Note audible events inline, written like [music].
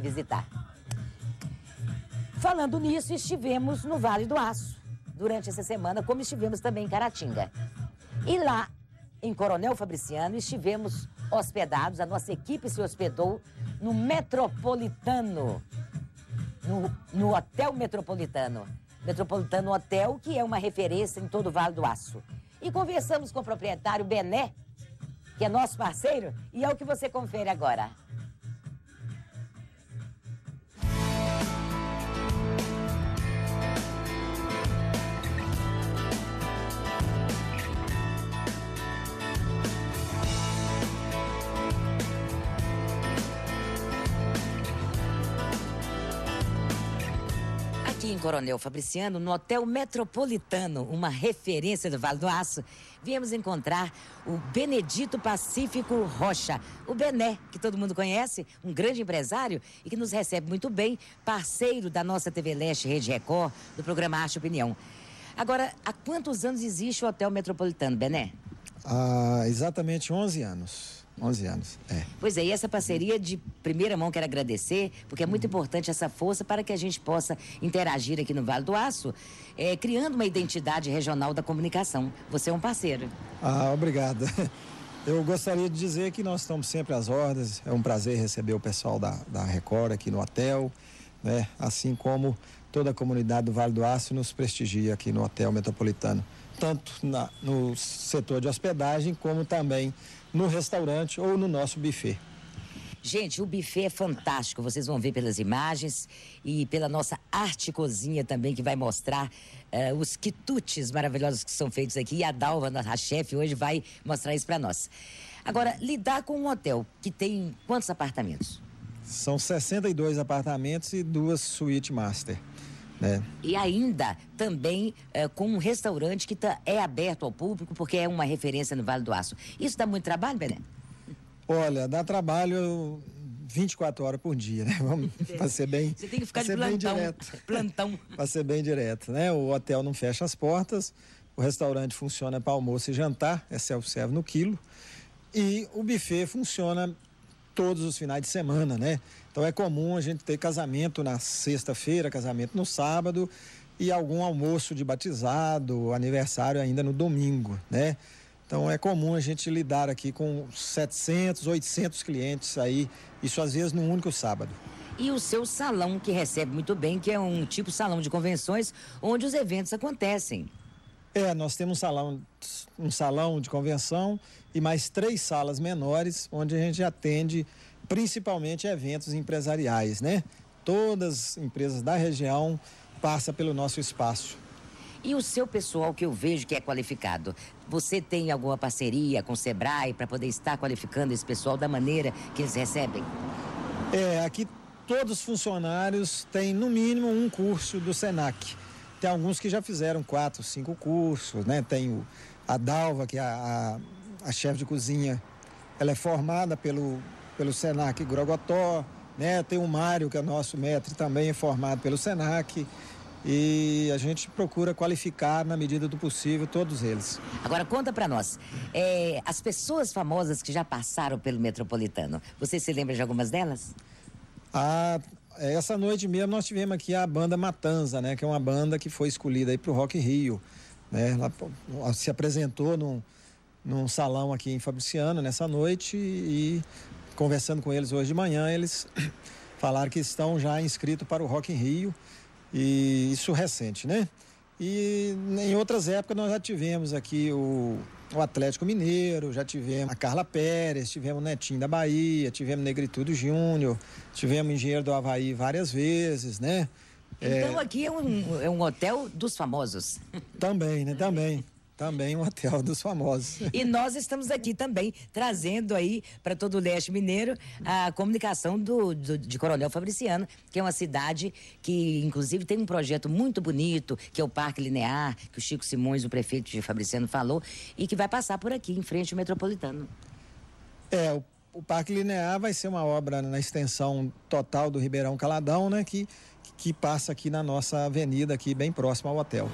visitar. Falando nisso, estivemos no Vale do Aço durante essa semana, como estivemos também em Caratinga. E lá, em Coronel Fabriciano, estivemos hospedados, a nossa equipe se hospedou no Metropolitano, no, no Hotel Metropolitano. Metropolitano Hotel, que é uma referência em todo o Vale do Aço. E conversamos com o proprietário Bené, que é nosso parceiro, e é o que você confere agora. aqui em Coronel Fabriciano, no Hotel Metropolitano, uma referência do Vale do Aço, viemos encontrar o Benedito Pacífico Rocha, o Bené, que todo mundo conhece, um grande empresário e que nos recebe muito bem, parceiro da nossa TV Leste Rede Record, do programa Arte Opinião. Agora, há quantos anos existe o Hotel Metropolitano, Bené? Há exatamente 11 anos. 11 anos, é. Pois é, e essa parceria de primeira mão quero agradecer, porque é muito uhum. importante essa força para que a gente possa interagir aqui no Vale do Aço, é, criando uma identidade regional da comunicação. Você é um parceiro. Ah, obrigada. [laughs] Eu gostaria de dizer que nós estamos sempre às ordens, é um prazer receber o pessoal da, da Record aqui no hotel, né? assim como toda a comunidade do Vale do Aço nos prestigia aqui no Hotel Metropolitano, tanto na, no setor de hospedagem como também no restaurante ou no nosso buffet. Gente, o buffet é fantástico, vocês vão ver pelas imagens e pela nossa arte cozinha também, que vai mostrar uh, os quitutes maravilhosos que são feitos aqui. E a Dalva, a chefe, hoje vai mostrar isso para nós. Agora, lidar com um hotel que tem quantos apartamentos? São 62 apartamentos e duas suítes master. né? E ainda também é, com um restaurante que tá, é aberto ao público, porque é uma referência no Vale do Aço. Isso dá muito trabalho, Belém? Olha, dá trabalho 24 horas por dia, né? [laughs] Vamos [laughs] ser bem. Você tem que ficar de plantão. Bem direto. [laughs] Plantão. para ser bem direto, né? O hotel não fecha as portas, o restaurante funciona para almoço e jantar, é self-serve no quilo. E o buffet funciona todos os finais de semana, né? Então é comum a gente ter casamento na sexta-feira, casamento no sábado e algum almoço de batizado, aniversário ainda no domingo, né? Então é comum a gente lidar aqui com 700, 800 clientes aí, isso às vezes num único sábado. E o seu salão que recebe muito bem, que é um tipo salão de convenções onde os eventos acontecem. É, nós temos um salão, um salão de convenção e mais três salas menores, onde a gente atende principalmente eventos empresariais, né? Todas as empresas da região passam pelo nosso espaço. E o seu pessoal que eu vejo que é qualificado, você tem alguma parceria com o Sebrae para poder estar qualificando esse pessoal da maneira que eles recebem? É, aqui todos os funcionários têm no mínimo um curso do SENAC. Tem alguns que já fizeram quatro, cinco cursos, né? Tem o, a Dalva, que é a, a, a chefe de cozinha, ela é formada pelo, pelo Senac Grogotó, né? Tem o Mário, que é nosso mestre, também é formado pelo Senac. E a gente procura qualificar na medida do possível todos eles. Agora conta para nós, é, as pessoas famosas que já passaram pelo Metropolitano, você se lembra de algumas delas? Ah. É, essa noite mesmo nós tivemos aqui a banda Matanza, né? Que é uma banda que foi escolhida aí pro Rock Rio, né? Ela se apresentou num, num salão aqui em Fabriciano nessa noite e conversando com eles hoje de manhã, eles [coughs] falaram que estão já inscritos para o Rock Rio e isso recente, né? E em outras épocas nós já tivemos aqui o, o Atlético Mineiro, já tivemos a Carla Pérez, tivemos o Netinho da Bahia, tivemos Negritudo Júnior, tivemos Engenheiro do Havaí várias vezes, né? Então é... aqui é um, é um hotel dos famosos. Também, né? Também. Também o Hotel [laughs] dos Famosos. E nós estamos aqui também trazendo aí para todo o leste mineiro a comunicação do, do, de Coronel Fabriciano, que é uma cidade que, inclusive, tem um projeto muito bonito, que é o Parque Linear, que o Chico Simões, o prefeito de Fabriciano, falou, e que vai passar por aqui, em frente ao metropolitano. É, o o Parque Linear vai ser uma obra na extensão total do Ribeirão Caladão, né? Que, que passa aqui na nossa avenida, aqui bem próximo ao hotel.